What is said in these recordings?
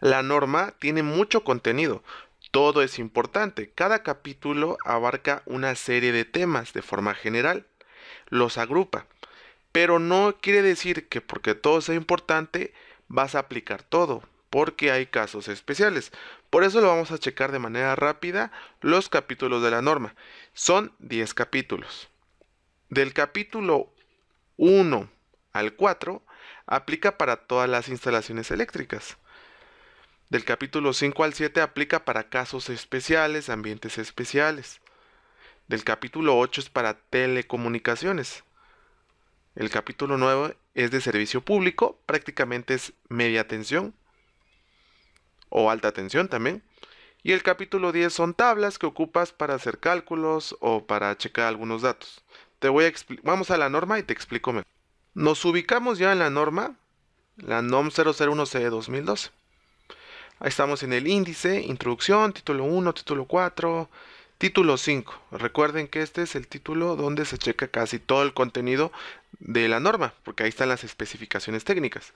La norma tiene mucho contenido, todo es importante, cada capítulo abarca una serie de temas de forma general, los agrupa, pero no quiere decir que porque todo sea importante vas a aplicar todo, porque hay casos especiales. Por eso lo vamos a checar de manera rápida los capítulos de la norma. Son 10 capítulos. Del capítulo 1 al 4 aplica para todas las instalaciones eléctricas del capítulo 5 al 7 aplica para casos especiales, ambientes especiales. Del capítulo 8 es para telecomunicaciones. El capítulo 9 es de servicio público, prácticamente es media tensión o alta tensión también. Y el capítulo 10 son tablas que ocupas para hacer cálculos o para checar algunos datos. Te voy a vamos a la norma y te explico mejor. Nos ubicamos ya en la norma, la NOM 001C 2012. Ahí estamos en el índice, introducción, título 1, título 4, título 5. Recuerden que este es el título donde se checa casi todo el contenido de la norma, porque ahí están las especificaciones técnicas.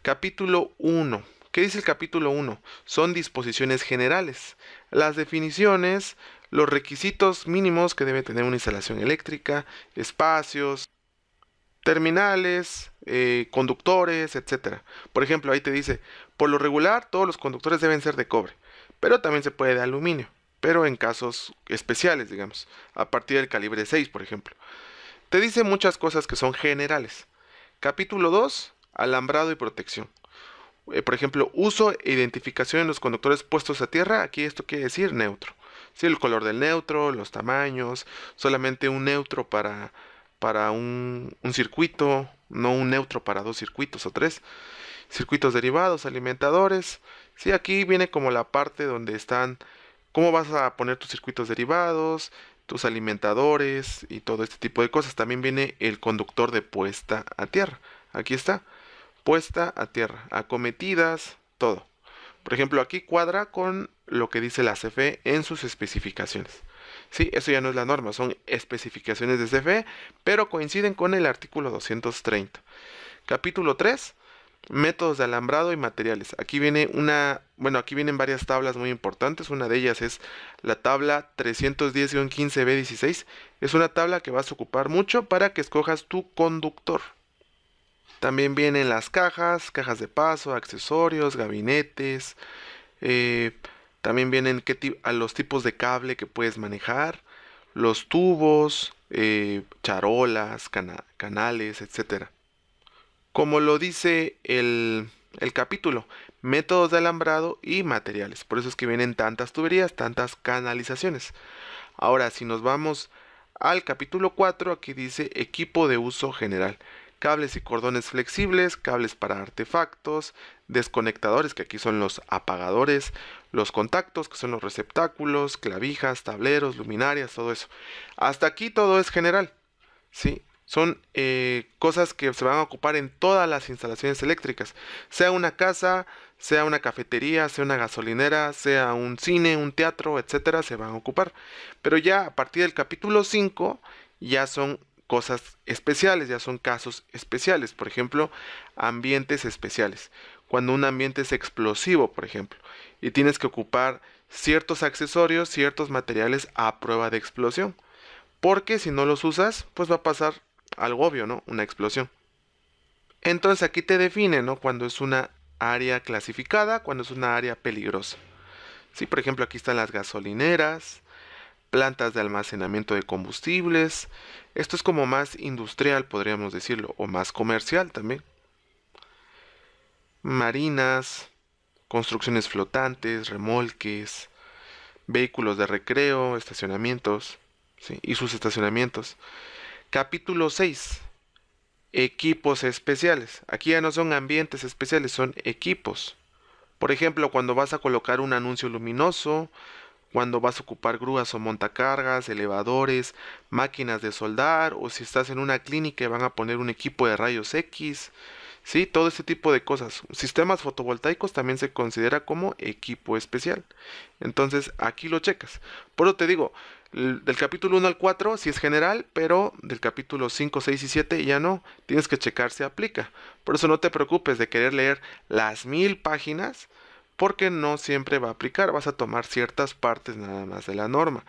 Capítulo 1. ¿Qué dice el capítulo 1? Son disposiciones generales, las definiciones, los requisitos mínimos que debe tener una instalación eléctrica, espacios, terminales, eh, conductores, etc. Por ejemplo, ahí te dice, por lo regular todos los conductores deben ser de cobre, pero también se puede de aluminio, pero en casos especiales, digamos, a partir del calibre 6, por ejemplo. Te dice muchas cosas que son generales. Capítulo 2, alambrado y protección. Eh, por ejemplo, uso e identificación en los conductores puestos a tierra, aquí esto quiere decir neutro. Sí, el color del neutro, los tamaños, solamente un neutro para para un, circuito, no un neutro para dos circuitos o tres. Circuitos derivados, alimentadores. Sí, aquí viene como la parte donde están cómo vas a poner tus circuitos derivados, tus alimentadores y todo este tipo de cosas. También viene el conductor de puesta a tierra. Aquí está. Puesta a tierra, acometidas, todo. Por ejemplo, aquí cuadra con lo que dice la CFE en sus especificaciones. Sí, eso ya no es la norma, son especificaciones de CFE, pero coinciden con el artículo 230. Capítulo 3, métodos de alambrado y materiales. Aquí viene una, bueno, aquí vienen varias tablas muy importantes. Una de ellas es la tabla 310-15B16. Es una tabla que vas a ocupar mucho para que escojas tu conductor. También vienen las cajas, cajas de paso, accesorios, gabinetes. Eh, también vienen los tipos de cable que puedes manejar, los tubos, eh, charolas, canales, etc. Como lo dice el, el capítulo, métodos de alambrado y materiales. Por eso es que vienen tantas tuberías, tantas canalizaciones. Ahora, si nos vamos al capítulo 4, aquí dice equipo de uso general cables y cordones flexibles, cables para artefactos, desconectadores que aquí son los apagadores, los contactos que son los receptáculos, clavijas, tableros, luminarias, todo eso. Hasta aquí todo es general, ¿sí? Son eh, cosas que se van a ocupar en todas las instalaciones eléctricas, sea una casa, sea una cafetería, sea una gasolinera, sea un cine, un teatro, etcétera, se van a ocupar. Pero ya a partir del capítulo 5 ya son cosas especiales, ya son casos especiales, por ejemplo, ambientes especiales. Cuando un ambiente es explosivo, por ejemplo, y tienes que ocupar ciertos accesorios, ciertos materiales a prueba de explosión. Porque si no los usas, pues va a pasar algo obvio, ¿no? Una explosión. Entonces aquí te define, ¿no? Cuando es una área clasificada, cuando es una área peligrosa. Sí, por ejemplo, aquí están las gasolineras, plantas de almacenamiento de combustibles, esto es como más industrial, podríamos decirlo, o más comercial también. Marinas, construcciones flotantes, remolques, vehículos de recreo, estacionamientos, y sus estacionamientos. Capítulo 6. Equipos especiales. Aquí ya no son ambientes especiales, son equipos. Por ejemplo, cuando vas a colocar un anuncio luminoso, cuando vas a ocupar grúas o montacargas, elevadores, máquinas de soldar o si estás en una clínica y van a poner un equipo de rayos X, ¿sí? Todo este tipo de cosas. Sistemas fotovoltaicos también se considera como equipo especial. Entonces aquí lo checas. Por eso te digo, del capítulo 1 al 4 si sí es general, pero del capítulo 5, 6 y 7 ya no. Tienes que checar si aplica. Por eso no te preocupes de querer leer las mil páginas porque no siempre va a aplicar, vas a tomar ciertas partes nada más de la norma.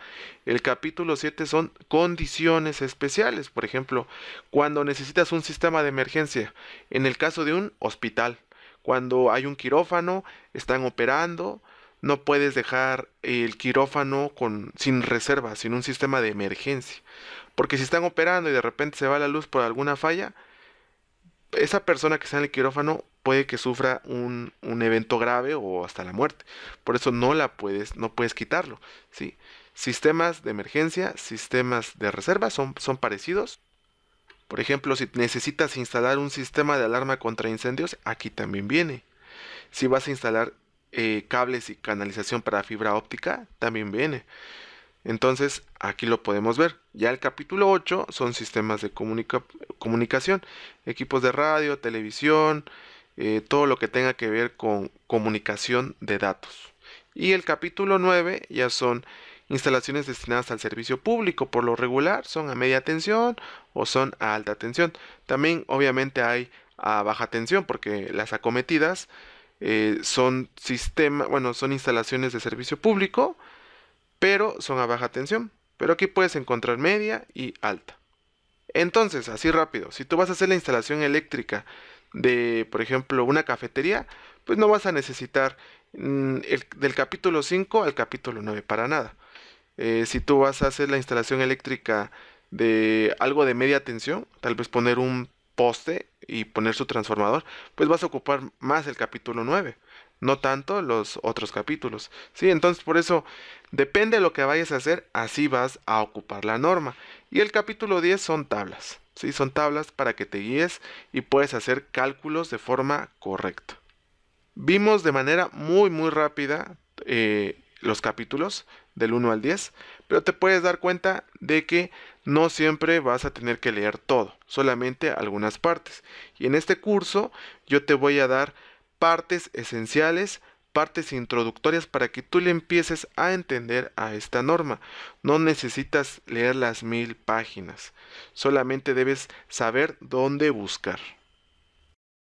El capítulo 7 son condiciones especiales, por ejemplo, cuando necesitas un sistema de emergencia, en el caso de un hospital, cuando hay un quirófano, están operando, no puedes dejar el quirófano con, sin reserva, sin un sistema de emergencia, porque si están operando y de repente se va la luz por alguna falla, esa persona que está en el quirófano puede que sufra un, evento grave o hasta la muerte. Por eso no la puedes, no puedes quitarlo. ¿sí? Sistemas de emergencia, sistemas de reserva son, son parecidos. Por ejemplo, si necesitas instalar un sistema de alarma contra incendios, aquí también viene. Si vas a instalar eh, cables y canalización para fibra óptica, también viene. Entonces, aquí lo podemos ver. Ya el capítulo 8 son sistemas de comunicación, equipos de radio, televisión, eh, todo lo que tenga que ver con comunicación de datos. Y el capítulo 9 ya son instalaciones destinadas al servicio público. Por lo regular son a media tensión o son a alta tensión. También obviamente hay a baja tensión porque las acometidas eh, son sistema, bueno, son instalaciones de servicio público, pero son a baja tensión. Pero aquí puedes encontrar media y alta. Entonces, así rápido, si tú vas a hacer la instalación eléctrica de, por ejemplo, una cafetería, pues no vas a necesitar mm, el, del capítulo 5 al capítulo 9 para nada. Eh, si tú vas a hacer la instalación eléctrica de algo de media tensión, tal vez poner un poste y poner su transformador, pues vas a ocupar más el capítulo 9, no tanto los otros capítulos. ¿sí? Entonces por eso, depende de lo que vayas a hacer, así vas a ocupar la norma. Y el capítulo 10 son tablas. Son tablas para que te guíes y puedes hacer cálculos de forma correcta. Vimos de manera muy muy rápida eh, los capítulos del 1 al 10, pero te puedes dar cuenta de que no siempre vas a tener que leer todo, solamente algunas partes. Y en este curso yo te voy a dar partes esenciales partes introductorias para que tú le empieces a entender a esta norma. No necesitas leer las mil páginas, solamente debes saber dónde buscar.